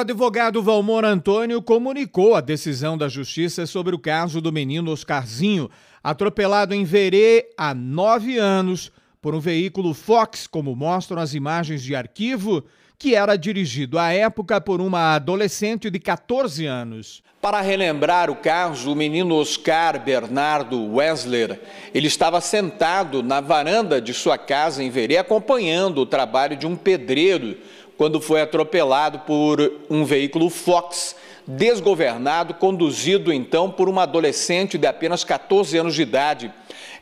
O advogado Valmor Antônio comunicou a decisão da justiça sobre o caso do menino Oscarzinho, atropelado em Verê há nove anos por um veículo Fox, como mostram as imagens de arquivo, que era dirigido à época por uma adolescente de 14 anos. Para relembrar o caso, o menino Oscar Bernardo Wessler, ele estava sentado na varanda de sua casa em Verê acompanhando o trabalho de um pedreiro quando foi atropelado por um veículo Fox, desgovernado, conduzido então por uma adolescente de apenas 14 anos de idade.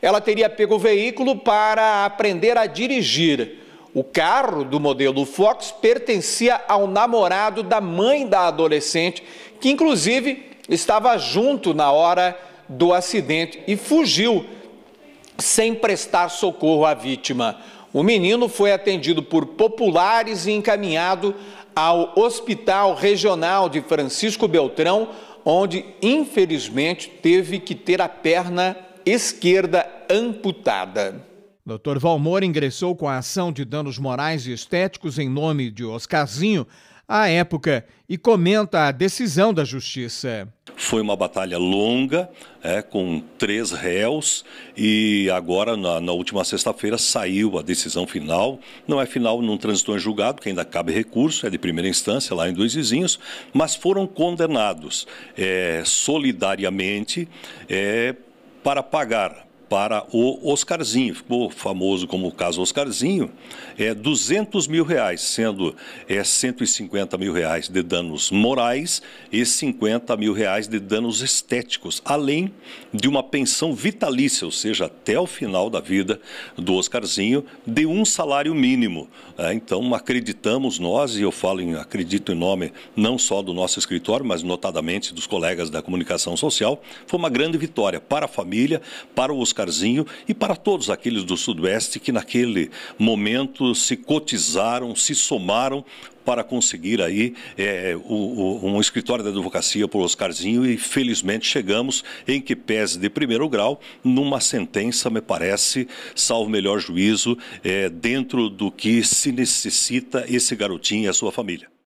Ela teria pego o veículo para aprender a dirigir. O carro do modelo Fox pertencia ao namorado da mãe da adolescente, que inclusive estava junto na hora do acidente e fugiu sem prestar socorro à vítima. O menino foi atendido por populares e encaminhado ao Hospital Regional de Francisco Beltrão, onde infelizmente teve que ter a perna esquerda amputada. Dr. Valmor ingressou com a ação de danos morais e estéticos em nome de Oscarzinho à época e comenta a decisão da justiça. Foi uma batalha longa, é, com três réus, e agora, na, na última sexta-feira, saiu a decisão final. Não é final num trânsito em julgado, porque ainda cabe recurso, é de primeira instância, lá em dois vizinhos, mas foram condenados é, solidariamente é, para pagar para o Oscarzinho. Ficou famoso como o caso Oscarzinho, é 200 mil reais, sendo é, 150 mil reais de danos morais e 50 mil reais de danos estéticos, além de uma pensão vitalícia, ou seja, até o final da vida do Oscarzinho, de um salário mínimo. É, então, acreditamos nós, e eu falo em, acredito em nome não só do nosso escritório, mas notadamente dos colegas da comunicação social, foi uma grande vitória para a família, para o Oscar Oscarzinho e para todos aqueles do Sudoeste que naquele momento se cotizaram, se somaram para conseguir aí é, o, o, um escritório da advocacia por Oscarzinho e felizmente chegamos em que pese de primeiro grau numa sentença, me parece, salvo melhor juízo, é, dentro do que se necessita esse garotinho e a sua família.